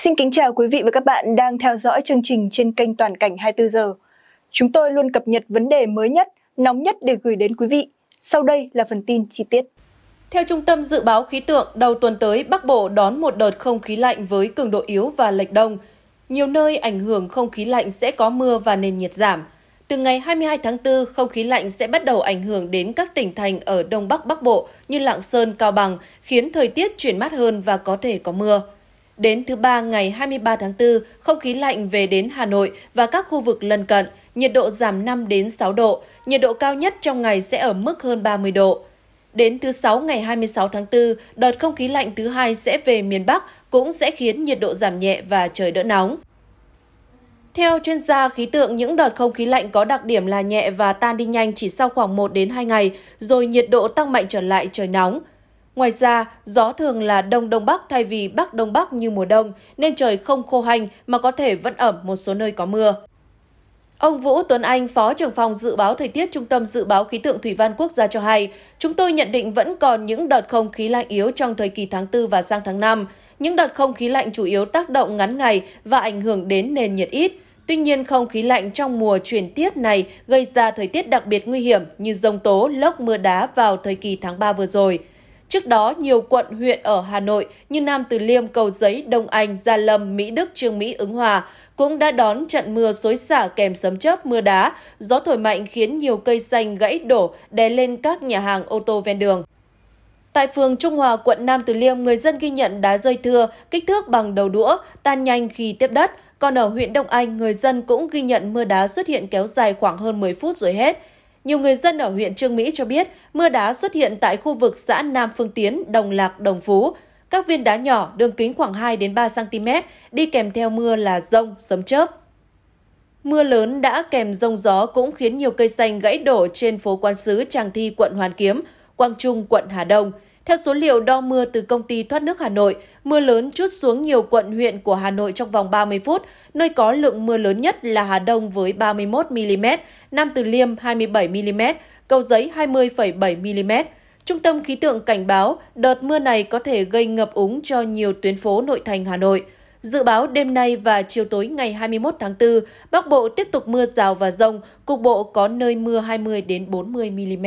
Xin kính chào quý vị và các bạn đang theo dõi chương trình trên kênh Toàn cảnh 24 giờ. Chúng tôi luôn cập nhật vấn đề mới nhất, nóng nhất để gửi đến quý vị. Sau đây là phần tin chi tiết. Theo Trung tâm Dự báo Khí tượng, đầu tuần tới Bắc Bộ đón một đợt không khí lạnh với cường độ yếu và lệch đông. Nhiều nơi ảnh hưởng không khí lạnh sẽ có mưa và nền nhiệt giảm. Từ ngày 22 tháng 4, không khí lạnh sẽ bắt đầu ảnh hưởng đến các tỉnh thành ở Đông Bắc Bắc Bộ như Lạng Sơn, Cao Bằng, khiến thời tiết chuyển mát hơn và có thể có mưa. Đến thứ ba ngày 23 tháng 4, không khí lạnh về đến Hà Nội và các khu vực lân cận, nhiệt độ giảm 5 đến 6 độ, nhiệt độ cao nhất trong ngày sẽ ở mức hơn 30 độ. Đến thứ Sáu ngày 26 tháng 4, đợt không khí lạnh thứ hai sẽ về miền Bắc cũng sẽ khiến nhiệt độ giảm nhẹ và trời đỡ nóng. Theo chuyên gia khí tượng, những đợt không khí lạnh có đặc điểm là nhẹ và tan đi nhanh chỉ sau khoảng 1 đến 2 ngày, rồi nhiệt độ tăng mạnh trở lại trời nóng. Ngoài ra, gió thường là đông đông bắc thay vì bắc đông bắc như mùa đông, nên trời không khô hành mà có thể vẫn ẩm một số nơi có mưa. Ông Vũ Tuấn Anh, Phó trưởng phòng dự báo thời tiết Trung tâm Dự báo Khí tượng Thủy văn Quốc gia cho hay, chúng tôi nhận định vẫn còn những đợt không khí lạnh yếu trong thời kỳ tháng 4 và sang tháng 5. Những đợt không khí lạnh chủ yếu tác động ngắn ngày và ảnh hưởng đến nền nhiệt ít. Tuy nhiên, không khí lạnh trong mùa chuyển tiếp này gây ra thời tiết đặc biệt nguy hiểm như rông tố, lốc mưa đá vào thời kỳ tháng 3 vừa rồi. Trước đó, nhiều quận, huyện ở Hà Nội như Nam Từ Liêm, Cầu Giấy, Đông Anh, Gia Lâm, Mỹ Đức, Trương Mỹ, Ứng Hòa cũng đã đón trận mưa xối xả kèm sấm chớp mưa đá. Gió thổi mạnh khiến nhiều cây xanh gãy đổ đè lên các nhà hàng ô tô ven đường. Tại phường Trung Hòa, quận Nam Từ Liêm, người dân ghi nhận đá rơi thưa, kích thước bằng đầu đũa, tan nhanh khi tiếp đất. Còn ở huyện Đông Anh, người dân cũng ghi nhận mưa đá xuất hiện kéo dài khoảng hơn 10 phút rồi hết. Nhiều người dân ở huyện Trương Mỹ cho biết mưa đá xuất hiện tại khu vực xã Nam Phương Tiến, Đồng Lạc, Đồng Phú. Các viên đá nhỏ, đường kính khoảng 2 đến 3 cm, đi kèm theo mưa là rông, sấm chớp. Mưa lớn đã kèm rông gió cũng khiến nhiều cây xanh gãy đổ trên phố Quan Sứ, Tràng Thi, quận Hoàn Kiếm, Quang Trung, quận Hà Đông. Theo số liệu đo mưa từ công ty thoát nước Hà Nội, mưa lớn chút xuống nhiều quận huyện của Hà Nội trong vòng 30 phút, nơi có lượng mưa lớn nhất là Hà Đông với 31mm, Nam Từ Liêm 27mm, Cầu Giấy 20,7mm. Trung tâm khí tượng cảnh báo đợt mưa này có thể gây ngập úng cho nhiều tuyến phố nội thành Hà Nội. Dự báo đêm nay và chiều tối ngày 21 tháng 4, Bắc Bộ tiếp tục mưa rào và rông, cục bộ có nơi mưa 20 đến 40 mm.